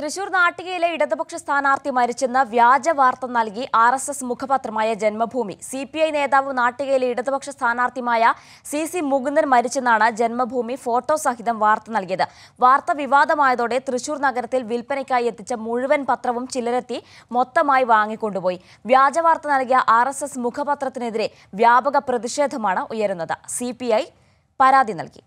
തൃശൂർ നാട്ടികയിലെ ഇടതുപക്ഷ സ്ഥാനാർത്ഥി മരിച്ചെന്ന വ്യാജ വാർത്ത നൽകി ആർ എസ് എസ് മുഖപത്രമായ ജന്മഭൂമി സി പി ഐ നേതാവ് നാട്ടികയിലെ ഇടതുപക്ഷ സ്ഥാനാർത്ഥിമായ സി സി മുകുന്ദൻ മരിച്ചെന്നാണ് ജന്മഭൂമി ഫോട്ടോ സഹിതം വാർത്ത നൽകിയത് വാർത്ത വിവാദമായതോടെ തൃശൂർ നഗരത്തിൽ വിൽപ്പനയ്ക്കായി എത്തിച്ച മുഴുവൻ പത്രവും ചിലരെത്തി മൊത്തമായി വാങ്ങിക്കൊണ്ടുപോയി വ്യാജ വാർത്ത നൽകിയ ആർ എസ് എസ് മുഖപത്രത്തിനെതിരെ വ്യാപക പ്രതിഷേധമാണ് ഉയരുന്നത് സി പരാതി നൽകി